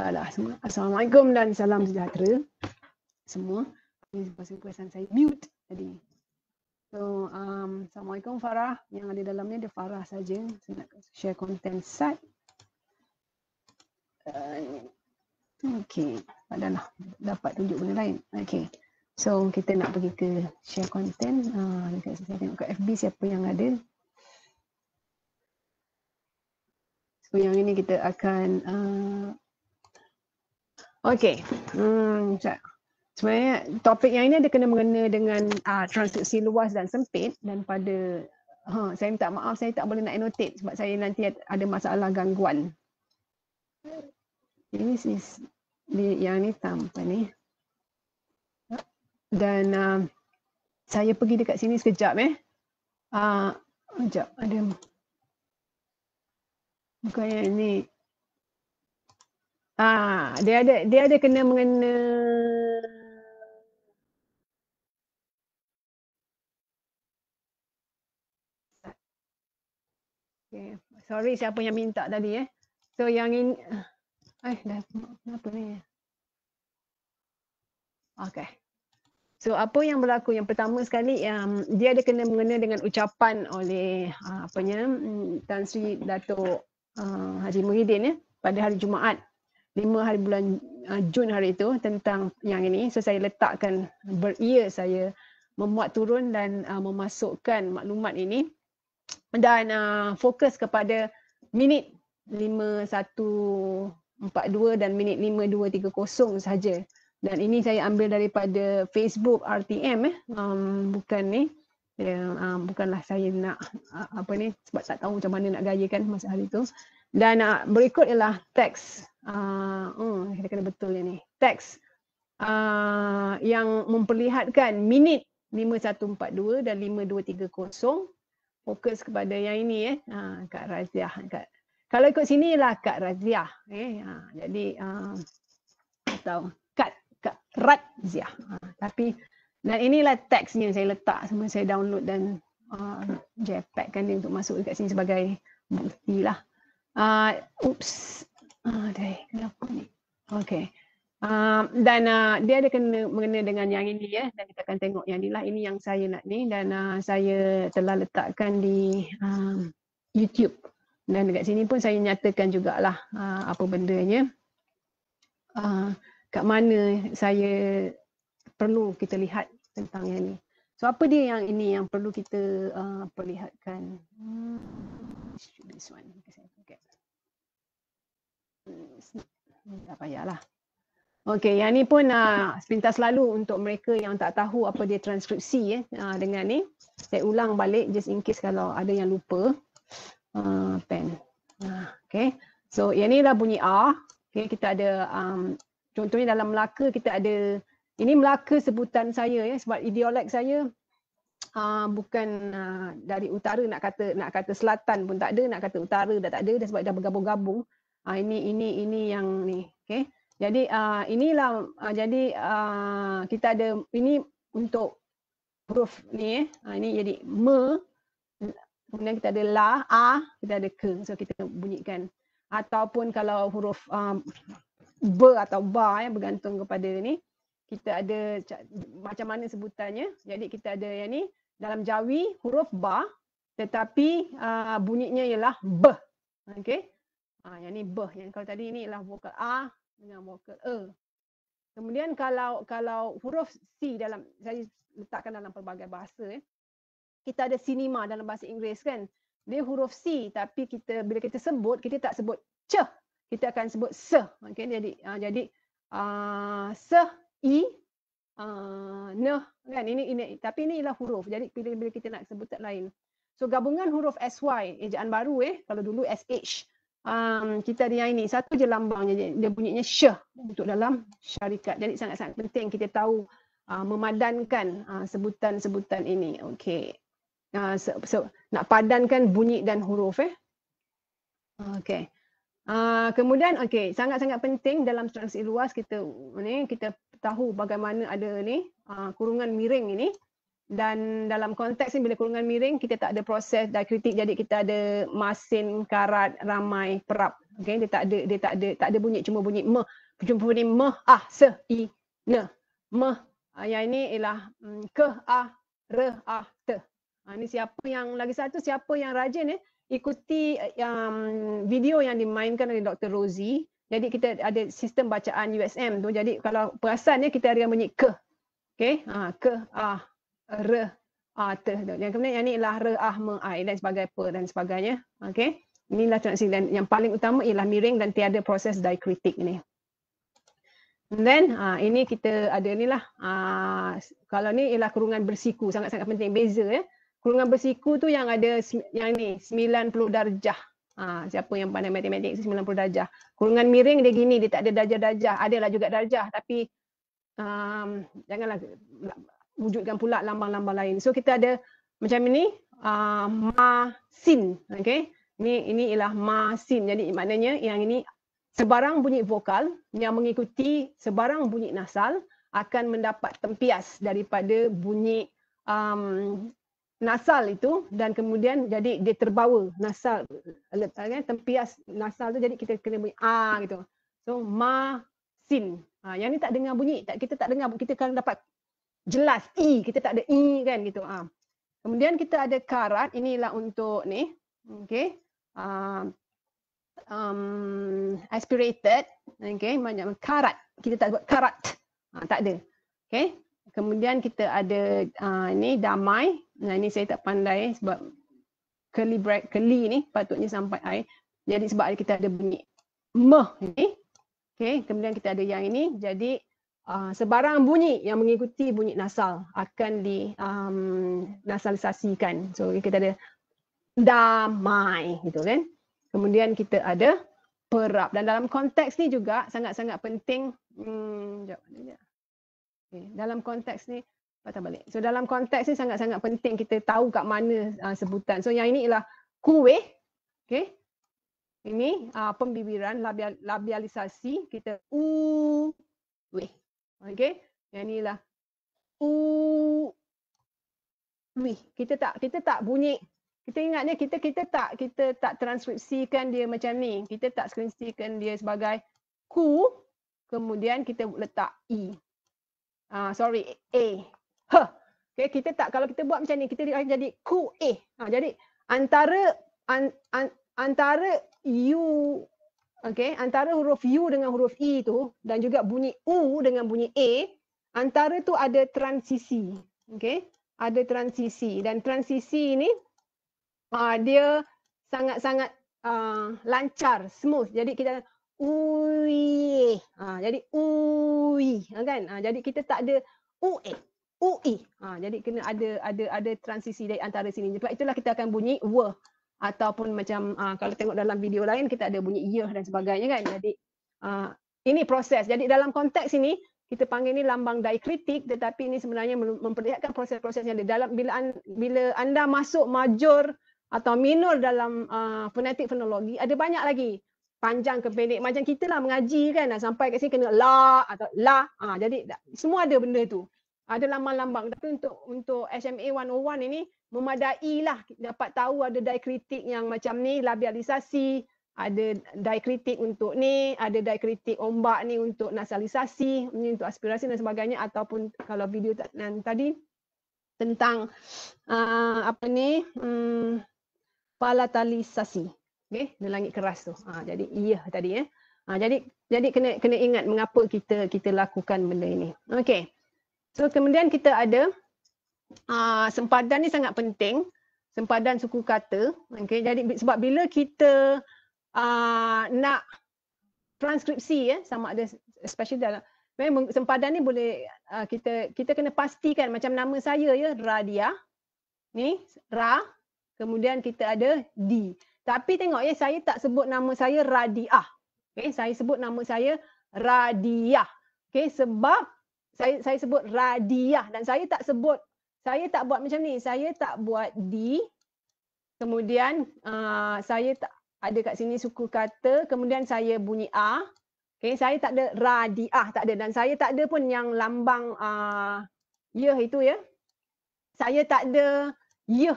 Alah, semua. Assalamualaikum dan salam sejahtera semua. Ini sebab perasaan saya mute tadi. So, um, Assalamualaikum Farah. Yang ada dalamnya dia Farah saja. Saya nak share content site. Uh, okay. Padahal lah. dapat tunjuk benda lain. Okay. So, kita nak pergi ke share content. Uh, saya tengok kat FB siapa yang ada. So, yang ini kita akan uh, Okay. Hmm, sekejap. Sebenarnya topik yang ini ada kena mengena dengan uh, ah, transkripsi luas dan sempit dan pada ha, saya minta maaf saya tak boleh nak annotate sebab saya nanti ada masalah gangguan. Ini is yang ni tampan ni. Dan uh, saya pergi dekat sini sekejap eh. Uh, sekejap ada. Bukan yang ni. Ah, dia ada dia ada kena mengena Okay. Sorry siapa yang minta tadi eh. So yang ini eh dah kenapa ni? Eh. Okay. So apa yang berlaku yang pertama sekali yang um, dia ada kena mengena dengan ucapan oleh uh, apanya mm, Tan Sri Dato uh, ah, Haji Muhyiddin ya eh, pada hari Jumaat lima hari bulan uh, Jun hari itu tentang yang ini. So saya letakkan beria saya memuat turun dan uh, memasukkan maklumat ini dan uh, fokus kepada minit 5142 dan minit 5230 saja. Dan ini saya ambil daripada Facebook RTM eh. Um, bukan ni. Ya, um, bukanlah saya nak uh, apa ni sebab tak tahu macam mana nak gayakan masa hari tu. Dan uh, berikut ialah teks uh, oh, kita kena betul ni. Teks uh, yang memperlihatkan minit 5142 dan 5230 fokus kepada yang ini eh. Uh, Kak razia Kak. Kalau ikut sini lah Kak razia Eh. Uh, jadi uh, atau Kak, Kak razia Uh, tapi dan inilah teks yang saya letak semua saya download dan uh, JPEG kan dia untuk masuk dekat sini sebagai bukti lah. Uh, oops, Ah, dah. Kenapa ni? Okey. Uh, ah, dan uh, dia ada kena mengena dengan yang ini ya dan kita akan tengok yang ni lah ini yang saya nak ni dan uh, saya telah letakkan di um, YouTube dan dekat sini pun saya nyatakan jugalah uh, apa bendanya uh, kat mana saya perlu kita lihat tentang yang ini. So apa dia yang ini yang perlu kita uh, perlihatkan. Hmm. This one. Hmm, tak payahlah. Okey, yang ni pun uh, sepintas lalu untuk mereka yang tak tahu apa dia transkripsi eh, uh, dengan ni. Saya ulang balik just in case kalau ada yang lupa. Uh, pen. Uh, okay. So, yang ni dah bunyi A. Okay, kita ada, um, contohnya dalam Melaka kita ada, ini Melaka sebutan saya ya, eh, sebab ideolog saya uh, bukan uh, dari utara nak kata nak kata selatan pun tak ada, nak kata utara dah tak ada, dah sebab dah bergabung-gabung. Ah ini ini ini yang ni. Okey. Jadi ah uh, inilah uh, jadi ah uh, kita ada ini untuk huruf ni eh. Uh, ini jadi me kemudian kita ada la, a, kita ada ke. So kita bunyikan ataupun kalau huruf ah um, b atau ba ya eh, bergantung kepada ni kita ada macam mana sebutannya. Jadi kita ada yang ni dalam Jawi huruf ba tetapi uh, bunyinya ialah be, Okey. Ah, yang ni beh. Yang kalau tadi ni ialah vokal A dengan vokal E. Kemudian kalau kalau huruf C dalam, saya letakkan dalam pelbagai bahasa. Eh. Kita ada cinema dalam bahasa Inggeris kan. Dia huruf C tapi kita bila kita sebut, kita tak sebut c, Kita akan sebut se. Okay, jadi uh, jadi uh, ha, se, i, uh, ne. Kan? Ini, ini, tapi ini ialah huruf. Jadi bila, bila kita nak sebut tak lain. So gabungan huruf sy, ejaan baru eh. Kalau dulu sh um, kita ada yang ini. Satu je lambangnya. Dia bunyinya syah untuk dalam syarikat. Jadi sangat-sangat penting kita tahu uh, memadankan uh, sebutan-sebutan uh, ini. Okey. Uh, so, so, nak padankan bunyi dan huruf. Eh. Okey. Uh, kemudian okey sangat-sangat penting dalam transaksi luas kita ni kita tahu bagaimana ada ni uh, kurungan miring ini dan dalam konteks ini bila kurungan miring kita tak ada proses dah kritik jadi kita ada masin karat ramai perap okay dia tak ada dia tak ada tak ada bunyi cuma bunyi meh cuma bunyi meh ah se i ne meh ah, yang ini ialah mm, ke ah re ah te ah, ini siapa yang lagi satu siapa yang rajin eh ikuti um, video yang dimainkan oleh Dr. Rosie. Jadi kita ada sistem bacaan USM tu. Jadi kalau perasan ya, kita ada yang bunyi ke. Okay. Ha, ah, ke, ah, reh ah, a, tu. Yang kemudian yang ni ialah reh ahma ai dan sebagai per dan sebagainya. Okey. Inilah transisi dan yang paling utama ialah miring dan tiada proses diakritik ini. And then uh, ini kita ada ni lah. Uh, kalau ni ialah kurungan bersiku sangat-sangat penting beza ya. Kurungan bersiku tu yang ada yang ni 90 darjah. Ha, siapa yang pandai matematik 90 darjah. Kurungan miring dia gini dia tak ada darjah-darjah. Ada lah juga darjah tapi um, janganlah wujudkan pula lambang-lambang lain. So kita ada macam ini uh, ah, ma sin, okay? Ini ini ialah ma sin. Jadi maknanya yang ini sebarang bunyi vokal yang mengikuti sebarang bunyi nasal akan mendapat tempias daripada bunyi um, nasal itu dan kemudian jadi dia terbawa nasal kan tempias nasal tu jadi kita kena bunyi a gitu. So ma sin. Ha, ah, yang ni tak dengar bunyi, tak, kita tak dengar, kita kan dapat jelas i e, kita tak ada i e kan gitu ah. Kemudian kita ada karat inilah untuk ni okey ah, um, aspirated okey banyak karat kita tak buat karat ah, tak ada okey kemudian kita ada ah, ni damai nah ini saya tak pandai sebab curly break curly ni patutnya sampai I jadi sebab kita ada bunyi meh ni okey kemudian kita ada yang ini jadi Ah, sebarang bunyi yang mengikuti bunyi nasal akan di um, nasalisasikan. So kita ada damai gitu kan. Kemudian kita ada perap dan dalam konteks ni juga sangat-sangat penting hmm okay. dalam konteks ni patah balik. So dalam konteks ni sangat-sangat penting kita tahu kat mana uh, sebutan. So yang ini ialah kuih. Okey. Ini uh, pembibiran labial, labialisasi kita u weh. Okey, yang lah. U, wih, kita tak kita tak bunyi. Kita ingatnya kita kita tak kita tak transkripsikan dia macam ni. Kita tak skripsikan dia sebagai ku kemudian kita letak i. E. Ah uh, sorry a. Ha. Okey, kita tak kalau kita buat macam ni kita jadi ku a. Ha, jadi antara an, an, antara u. Okay, antara huruf U dengan huruf E tu dan juga bunyi U dengan bunyi A, antara tu ada transisi. Okay, ada transisi dan transisi ini uh, ah, dia sangat-sangat uh, lancar, smooth. Jadi kita ui, uh, e. ah, jadi ui, e, kan? Uh, jadi kita tak ada ue, ui. Uh, e. jadi kena ada ada ada transisi dari antara sini. Sebab itulah kita akan bunyi w ataupun macam uh, kalau tengok dalam video lain kita ada bunyi ya dan sebagainya kan jadi uh, ini proses jadi dalam konteks ini kita panggil ini lambang diakritik tetapi ini sebenarnya memperlihatkan proses-proses yang ada dalam bila an, bila anda masuk major atau minor dalam uh, fonetik fonologi ada banyak lagi panjang ke pendek macam kita lah mengaji kan sampai kat sini kena la atau la ha, jadi semua ada benda tu ada lambang-lambang tapi untuk untuk SMA 101 ini memadai lah dapat tahu ada diakritik yang macam ni labialisasi, ada diakritik untuk ni, ada diakritik ombak ni untuk nasalisasi, ni untuk aspirasi dan sebagainya ataupun kalau video tadi tentang uh, apa ni um, palatalisasi. Okey, dengan keras tu. Ha, jadi iya tadi ya. Ha, jadi jadi kena kena ingat mengapa kita kita lakukan benda ini. Okey. So kemudian kita ada uh, sempadan ni sangat penting sempadan suku kata okey jadi sebab bila kita uh, nak transkripsi ya sama ada especially dalam memang sempadan ni boleh uh, kita kita kena pastikan macam nama saya ya Radia ni Ra kemudian kita ada D tapi tengok ya saya tak sebut nama saya Radia. okey saya sebut nama saya Radiah okey sebab saya saya sebut Radiah dan saya tak sebut saya tak buat macam ni. Saya tak buat D. Kemudian uh, saya tak ada kat sini suku kata. Kemudian saya bunyi A. Okay, saya tak ada ra di ah, tak ada dan saya tak ada pun yang lambang a uh, ya itu ya. Saya tak ada ya.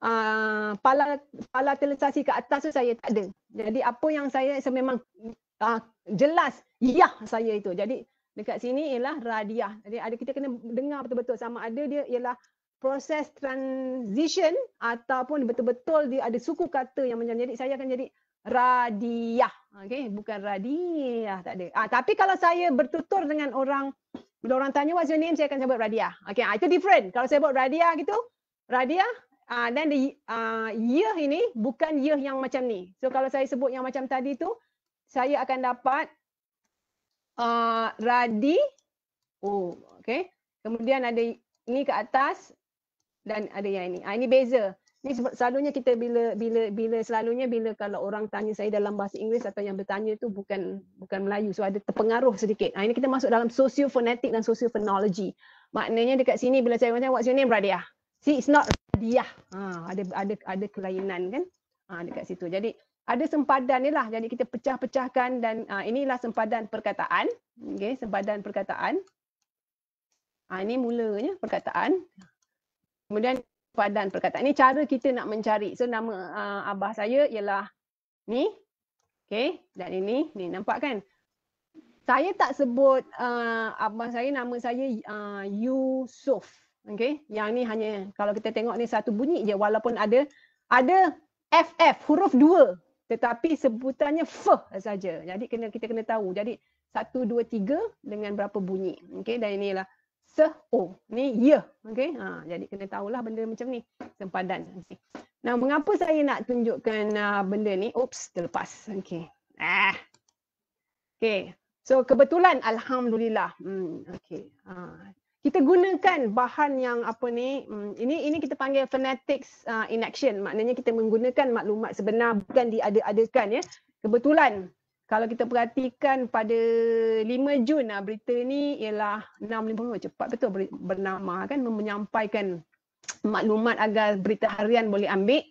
Uh, pala pala telesasi ke atas tu saya tak ada. Jadi apa yang saya saya memang uh, jelas ya saya itu. Jadi dekat sini ialah radiah. Jadi ada kita kena dengar betul-betul sama ada dia ialah proses transition ataupun betul-betul dia ada suku kata yang menjadi saya akan jadi radiah. Okey, bukan radiah tak ada. Ah, tapi kalau saya bertutur dengan orang bila orang tanya what's your name saya akan sebut radiah. Okey, ah, itu different. Kalau saya sebut radiah gitu, radiah ah dan the ah yeah ini bukan year yang macam ni. So kalau saya sebut yang macam tadi tu saya akan dapat uh, Radi. Oh, okay. Kemudian ada ni ke atas dan ada yang ini. Ah, ini beza. Ini selalunya kita bila bila bila selalunya bila kalau orang tanya saya dalam bahasa Inggeris atau yang bertanya tu bukan bukan Melayu. So ada terpengaruh sedikit. Ah, ini kita masuk dalam sociophonetic dan sociophonology. Maknanya dekat sini bila saya tanya what's your name Radiah? See it's not Radia. ah, ada ada ada kelainan kan? Ah, dekat situ. Jadi ada sempadan ni lah. Jadi kita pecah-pecahkan dan uh, inilah sempadan perkataan. Okay, sempadan perkataan. Uh, ini mulanya perkataan. Kemudian sempadan perkataan. Ini cara kita nak mencari. So nama uh, abah saya ialah ni. Okay, dan ini. Ni nampak kan? Saya tak sebut uh, abah saya, nama saya uh, Yusuf. Okay, yang ni hanya kalau kita tengok ni satu bunyi je walaupun ada ada FF, huruf dua tetapi sebutannya f saja. Jadi kena kita kena tahu. Jadi 1 2 3 dengan berapa bunyi. Okey dan inilah se o. Ni ye. Yeah. Okey. Ha jadi kena tahulah benda macam ni sempadan. Okay. Nah, mengapa saya nak tunjukkan uh, benda ni? Oops, terlepas. Okey. Ah. Okey. So kebetulan alhamdulillah. Hmm okey. Ha kita gunakan bahan yang apa ni mm, ini ini kita panggil phonetics uh, in action maknanya kita menggunakan maklumat sebenar bukan diada-adakan ya kebetulan kalau kita perhatikan pada 5 Jun uh, berita ni ialah 650 cepat betul bernama kan menyampaikan maklumat agar berita harian boleh ambil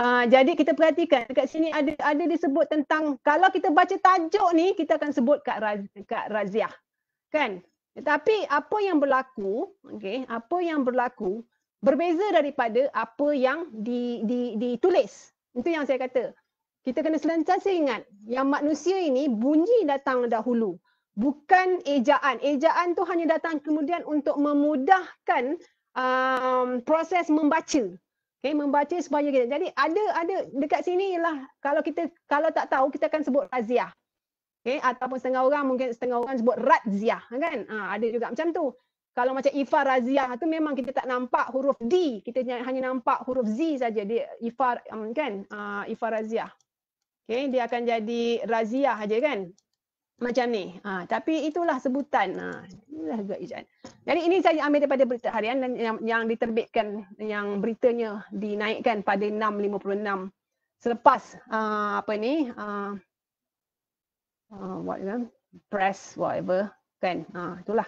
uh, jadi kita perhatikan dekat sini ada ada disebut tentang kalau kita baca tajuk ni kita akan sebut kak Raz, kat Raziah kan tetapi apa yang berlaku, okay? apa yang berlaku berbeza daripada apa yang di, di, ditulis. Itu yang saya kata. Kita kena sentiasa ingat yang manusia ini bunyi datang dahulu. Bukan ejaan. Ejaan tu hanya datang kemudian untuk memudahkan um, proses membaca. Okay, membaca supaya kita. Jadi ada ada dekat sini ialah kalau kita kalau tak tahu kita akan sebut razia. Okay, eh, ataupun setengah orang mungkin setengah orang sebut razia kan? Ha, ada juga macam tu. Kalau macam ifar razia tu memang kita tak nampak huruf D. Kita hanya nampak huruf Z saja dia ifar um, kan? Uh, ah, ifar razia. Okay, dia akan jadi razia saja, kan? Macam ni. Ha, tapi itulah sebutan. Ha, itulah juga ijaan. Jadi ini saya ambil daripada berita harian dan yang, yang diterbitkan yang beritanya dinaikkan pada 656 selepas uh, apa ni uh, uh, ah, what kan press whatever kan ha uh, itulah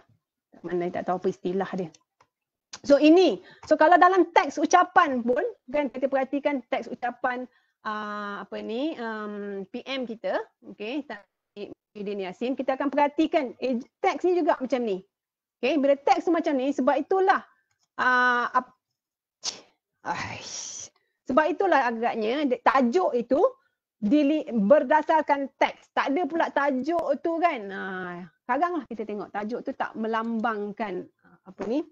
mana tak tahu apa istilah dia so ini so kalau dalam teks ucapan pun kan kita perhatikan teks ucapan uh, apa ni um, PM kita okey Dini Yasin kita akan perhatikan eh, teks ni juga macam ni okey bila teks tu macam ni sebab itulah uh, sebab itulah agaknya tajuk itu dili, berdasarkan teks. Tak ada pula tajuk tu kan. Ha, ah, sekarang lah kita tengok tajuk tu tak melambangkan ah, apa ni.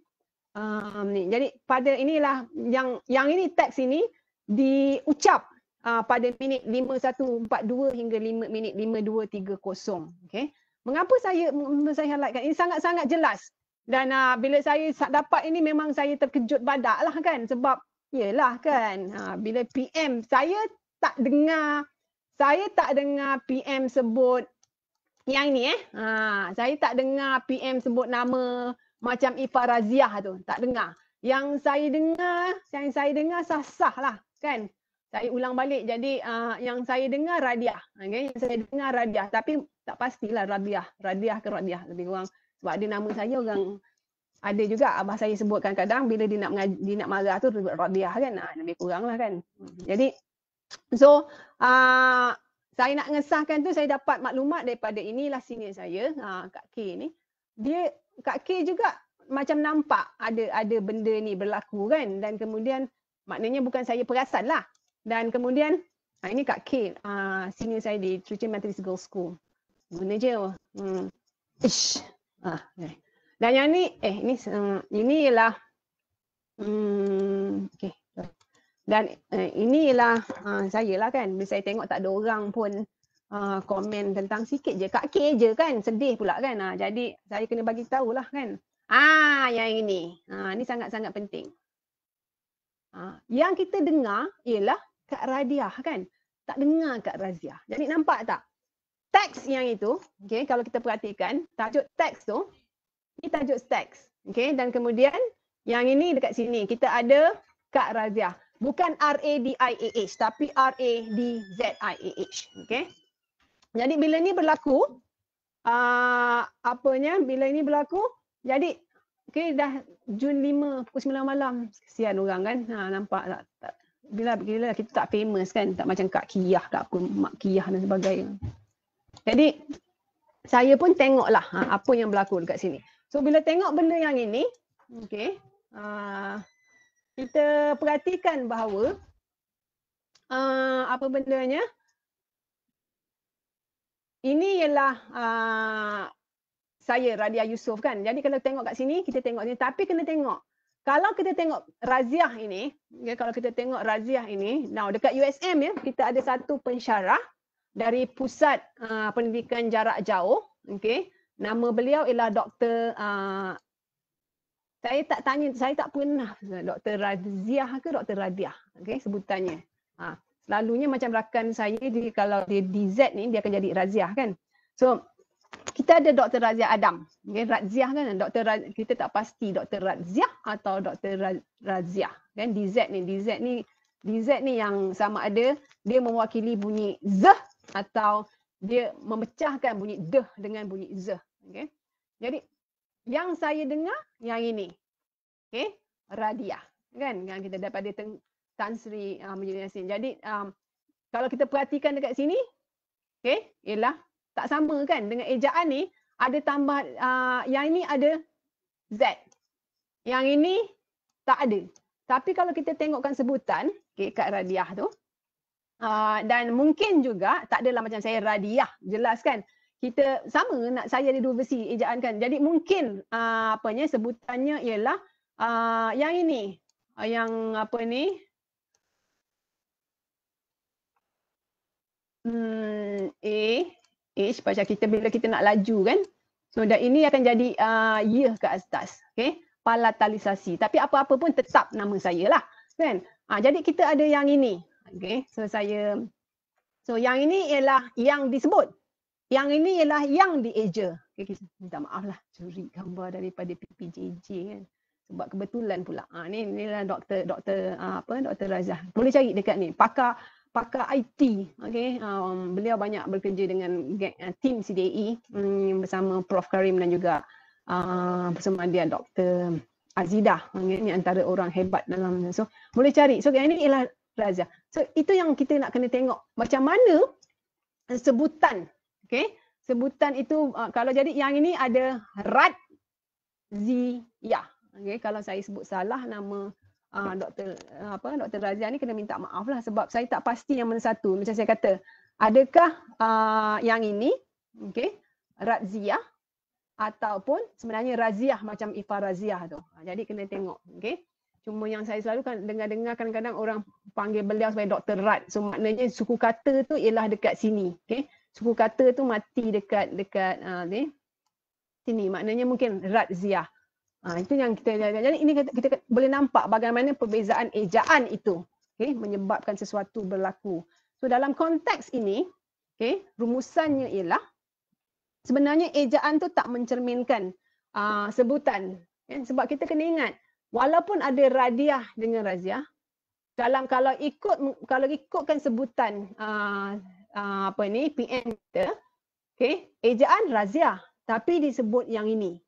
Um, ni. Jadi pada inilah yang yang ini teks ini diucap uh, pada minit 5142 hingga 5 minit 5230. Okay. Mengapa saya saya highlightkan? Ini sangat-sangat jelas. Dan uh, bila saya dapat ini memang saya terkejut badak lah kan. Sebab yelah kan. Uh, bila PM saya tak dengar saya tak dengar PM sebut yang ni eh. Ha, saya tak dengar PM sebut nama macam Ifah Raziah tu. Tak dengar. Yang saya dengar, yang saya dengar sah-sah lah kan. Saya ulang balik. Jadi uh, yang saya dengar Radiah. Okay? Yang saya dengar Radiah. Tapi tak pastilah Radiah. Radiah ke Radiah. Lebih kurang. Sebab ada nama saya orang ada juga abah saya sebutkan kadang bila dia nak mengaji, dia nak marah tu Radiah kan. Ha, lebih kurang lah kan. Hmm. Jadi So Uh, saya nak ngesahkan tu saya dapat maklumat daripada inilah sini saya ha, Kak K ni. Dia Kak K juga macam nampak ada ada benda ni berlaku kan dan kemudian maknanya bukan saya perasan lah. Dan kemudian ha, ini Kak K ha, senior saya di Trinity Methodist Girls School. Guna je. Oh. Hmm. Ish. Ha, okay. Eh. Dan yang ni eh ini um, ini ialah hmm, hmm okay. Dan uh, inilah uh, ah, saya lah kan, bila saya tengok tak ada orang pun uh, komen tentang sikit je, Kak K je kan, sedih pula kan. Uh, jadi saya kena bagi tahu lah kan. Ah, yang ini. Ah, ini sangat-sangat penting. Ah, yang kita dengar ialah Kak Radiah kan. Tak dengar Kak Raziah. Jadi nampak tak? Teks yang itu, okay, kalau kita perhatikan, tajuk teks tu, ini tajuk teks. Okay, dan kemudian yang ini dekat sini, kita ada Kak Raziah. Bukan R-A-D-I-A-H tapi R-A-D-Z-I-A-H. Okay. Jadi bila ni berlaku, uh, apanya bila ni berlaku, jadi okay, dah Jun 5 pukul 9 malam. Kesian orang kan. Ha, nampak tak, tak. Bila, bila kita tak famous kan, tak macam Kak Kiyah ke apa, Mak Kiyah dan sebagainya. Jadi saya pun tengoklah ha, apa yang berlaku dekat sini. So bila tengok benda yang ini, okay, uh, kita perhatikan bahawa uh, apa nya ini ialah uh, saya Radia Yusof kan. Jadi kalau tengok kat sini, kita tengok ni. Tapi kena tengok. Kalau kita tengok Raziah ini, okay, ya, kalau kita tengok Raziah ini, now dekat USM ya, kita ada satu pensyarah dari pusat uh, pendidikan jarak jauh. Okay. Nama beliau ialah Dr. Uh, saya tak tanya, saya tak pernah Dr. Raziah ke Dr. Radiah okay, sebutannya. Ha. Selalunya macam rakan saya, dia, kalau dia DZ ni, dia akan jadi Raziah kan. So, kita ada Dr. Radziah Adam. Okay, Radziah kan, Dr. Raz, kita tak pasti Dr. Raziah atau Dr. Radziah. Kan, DZ ni, DZ ni, DZ ni yang sama ada, dia mewakili bunyi Z atau dia memecahkan bunyi D dengan bunyi Z. Okay. Jadi yang saya dengar, yang ini. Okay? Radiah. Kan? Yang kita dapat dia teng- Tan Sri uh, ah, Majlis Yassin. Jadi, um, kalau kita perhatikan dekat sini, okay, ialah tak sama kan dengan ejaan ni, ada tambah, uh, yang ini ada Z. Yang ini tak ada. Tapi kalau kita tengokkan sebutan, okay, kat radiah tu, uh, dan mungkin juga, tak adalah macam saya radiah, jelas kan? kita sama nak saya ada dua versi ejaan kan. Jadi mungkin uh, apanya sebutannya ialah uh, yang ini. Uh, yang apa ni. Hmm, A. H pasal kita bila kita nak laju kan. So dah ini akan jadi uh, year ke atas. Okay. Palatalisasi. Tapi apa-apa pun tetap nama saya lah. Kan? Uh, jadi kita ada yang ini. Okay. So saya. So yang ini ialah yang disebut. Yang ini ialah yang di Asia. Kita minta maaf lah, curi gambar daripada PPJJ kan. Sebab kebetulan pula. Ha, ni inilah doktor, doktor ah, apa, doktor Razah. Boleh cari dekat ni. Pakar pakar IT. Okay. Um, beliau banyak bekerja dengan tim CDI um, bersama Prof. Karim dan juga uh, bersama dia Dr. Azidah. Okay. Ini antara orang hebat dalam. So, boleh cari. So, ini ialah Razah. So, itu yang kita nak kena tengok. Macam mana sebutan Okay. Sebutan itu uh, kalau jadi yang ini ada Rad Ziyah. Okay. Kalau saya sebut salah nama uh, Dr. Uh, apa Dr. Razia ni kena minta maaf lah sebab saya tak pasti yang mana satu. Macam saya kata, adakah uh, yang ini okay, Rad Ziyah ataupun sebenarnya Raziah macam Ifah Raziah tu. Ha, jadi kena tengok. Okay. Cuma yang saya selalu kan dengar-dengar kadang-kadang orang panggil beliau sebagai Dr. Rad. So maknanya suku kata tu ialah dekat sini. Okay suku kata tu mati dekat dekat uh, ni sini maknanya mungkin radziah. ziyah ah, itu yang kita jadi ini kita, kita boleh nampak bagaimana perbezaan ejaan itu okey menyebabkan sesuatu berlaku so dalam konteks ini okey rumusannya ialah sebenarnya ejaan tu tak mencerminkan uh, sebutan okay? sebab kita kena ingat walaupun ada radiah dengan raziah dalam kalau ikut kalau ikutkan sebutan uh, Ah, apa ni PN kita. Okey, ejaan Razia tapi disebut yang ini.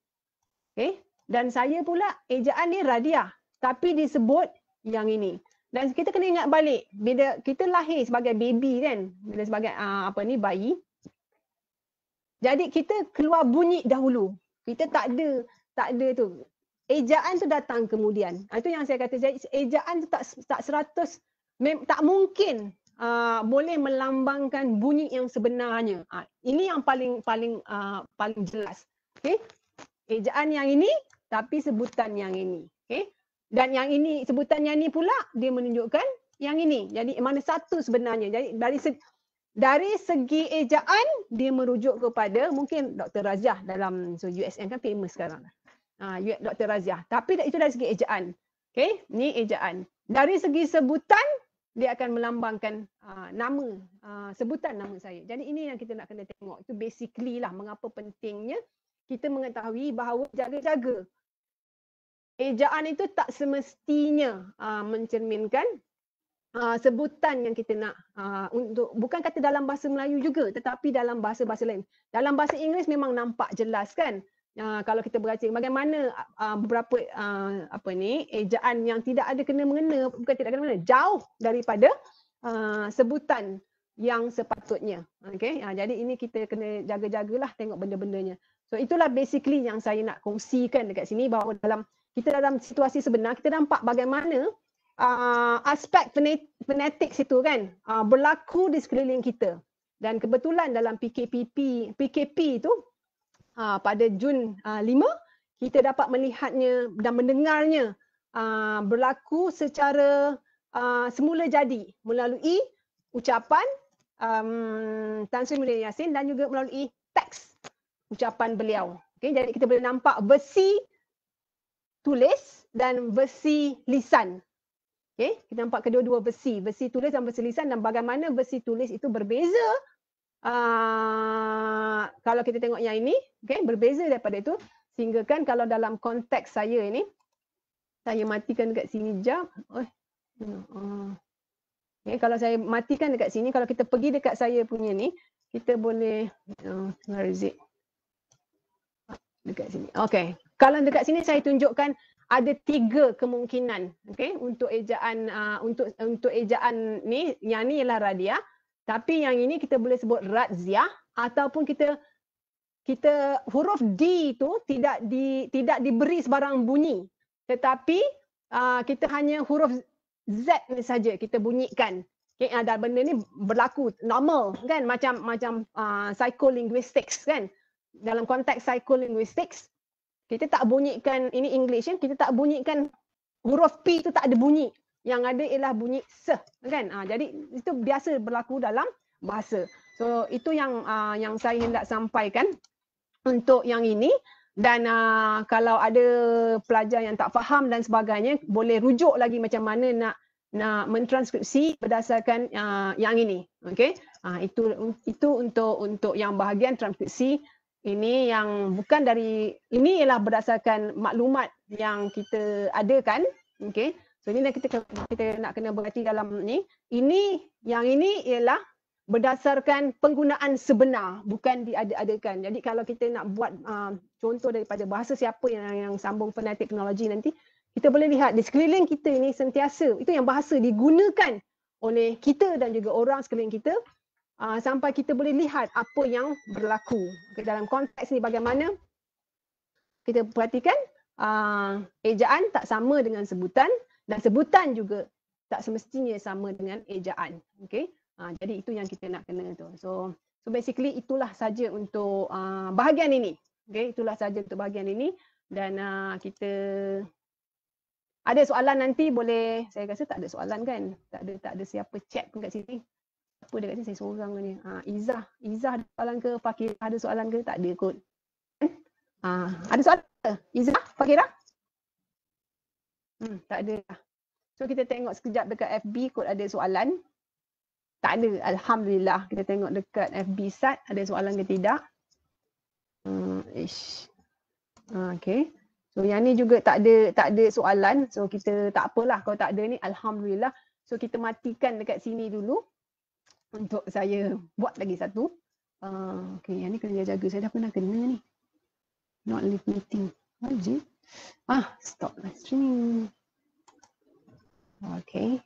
Okey, dan saya pula ejaan ni Radia tapi disebut yang ini. Dan kita kena ingat balik bila kita lahir sebagai baby kan, bila sebagai uh, apa ni bayi. Jadi kita keluar bunyi dahulu. Kita tak ada tak ada tu. Ejaan tu datang kemudian. Ah, itu yang saya kata ejaan tu tak tak 100 mem, tak mungkin Ah, boleh melambangkan bunyi yang sebenarnya. Uh, ini yang paling paling uh, paling jelas. Okey. Ejaan yang ini tapi sebutan yang ini. Okey. Dan yang ini sebutan yang ini pula dia menunjukkan yang ini. Jadi mana satu sebenarnya? Jadi dari se dari segi ejaan dia merujuk kepada mungkin Dr. Razia dalam so USM kan famous sekarang. Ah uh, Dr. Razia. Tapi itu dari segi ejaan. Okey, ni ejaan. Dari segi sebutan dia akan melambangkan uh, nama uh, sebutan nama saya. Jadi ini yang kita nak kena tengok. Itu basically lah mengapa pentingnya kita mengetahui bahawa jaga-jaga ejaan itu tak semestinya uh, mencerminkan uh, sebutan yang kita nak uh, untuk bukan kata dalam bahasa Melayu juga tetapi dalam bahasa-bahasa lain. Dalam bahasa Inggeris memang nampak jelas kan Uh, kalau kita beraca bagaimana uh, beberapa uh, apa ni ejaan yang tidak ada kena mengena bukan tidak kena mengena jauh daripada uh, sebutan yang sepatutnya okey uh, jadi ini kita kena jaga-jagalah tengok benda-bendanya so itulah basically yang saya nak kongsikan dekat sini bahawa dalam kita dalam situasi sebenar kita nampak bagaimana uh, aspek fonetik situ kan uh, berlaku di sekeliling kita dan kebetulan dalam PKPP PKP itu uh, pada Jun uh, ah, 5 kita dapat melihatnya dan mendengarnya uh, berlaku secara uh, semula jadi melalui ucapan um, Tan Sri Mulyana Yassin dan juga melalui teks ucapan beliau. Okay, jadi kita boleh nampak versi tulis dan versi lisan. Okay, kita nampak kedua-dua versi, versi tulis dan versi lisan dan bagaimana versi tulis itu berbeza uh, kalau kita tengok yang ini, okay, berbeza daripada itu. Sehingga kan kalau dalam konteks saya ini, saya matikan dekat sini jap. Oh, okay, kalau saya matikan dekat sini, kalau kita pergi dekat saya punya ni, kita boleh, uh, where is it? Dekat sini. Okay. Kalau dekat sini saya tunjukkan ada tiga kemungkinan okay, untuk ejaan uh, untuk untuk ejaan ni yang ni ialah radia tapi yang ini kita boleh sebut radziah ataupun kita kita huruf D itu tidak di tidak diberi sebarang bunyi. Tetapi uh, kita hanya huruf Z ni saja kita bunyikan. Okay, ada uh, benda ni berlaku normal kan macam macam uh, psycholinguistics kan. Dalam konteks psycholinguistics kita tak bunyikan ini English kan kita tak bunyikan huruf P itu tak ada bunyi yang ada ialah bunyi se kan ha, jadi itu biasa berlaku dalam bahasa so itu yang uh, yang saya hendak sampaikan untuk yang ini dan uh, kalau ada pelajar yang tak faham dan sebagainya boleh rujuk lagi macam mana nak nak mentranskripsi berdasarkan uh, yang ini okey uh, itu itu untuk untuk yang bahagian transkripsi ini yang bukan dari ini ialah berdasarkan maklumat yang kita ada kan okey So ini kita kita nak kena berhati dalam ni. Ini yang ini ialah berdasarkan penggunaan sebenar bukan diadakan. Jadi kalau kita nak buat uh, contoh daripada bahasa siapa yang yang sambung pernah teknologi nanti kita boleh lihat di sekeliling kita ini sentiasa itu yang bahasa digunakan oleh kita dan juga orang sekeliling kita uh, sampai kita boleh lihat apa yang berlaku. Okay, dalam konteks ni bagaimana kita perhatikan uh, ejaan tak sama dengan sebutan dan sebutan juga tak semestinya sama dengan ejaan. Okay. Ha, ah, jadi itu yang kita nak kena tu. So, so basically itulah saja untuk uh, bahagian ini. Okay, itulah saja untuk bahagian ini. Dan uh, kita ada soalan nanti boleh saya rasa tak ada soalan kan? Tak ada tak ada siapa chat pun kat sini. Apa dekat sini saya seorang ni. Ha, Izzah, Izzah ada soalan ke? Fakir ada soalan ke? Tak ada kot. Ha, ada soalan ke? Izzah, Fakirah? Hmm, tak ada. Lah. So kita tengok sekejap dekat FB kot ada soalan. Tak ada. Alhamdulillah. Kita tengok dekat FB sat ada soalan ke tidak. Hmm, ish. Ah, okay. So yang ni juga tak ada tak ada soalan. So kita tak apalah kalau tak ada ni. Alhamdulillah. So kita matikan dekat sini dulu. Untuk saya buat lagi satu. Uh, ah, okay yang ni kena jaga. Saya dah pernah kena ni. Not leave meeting. Wajib. Ah, stop my streaming. Okay.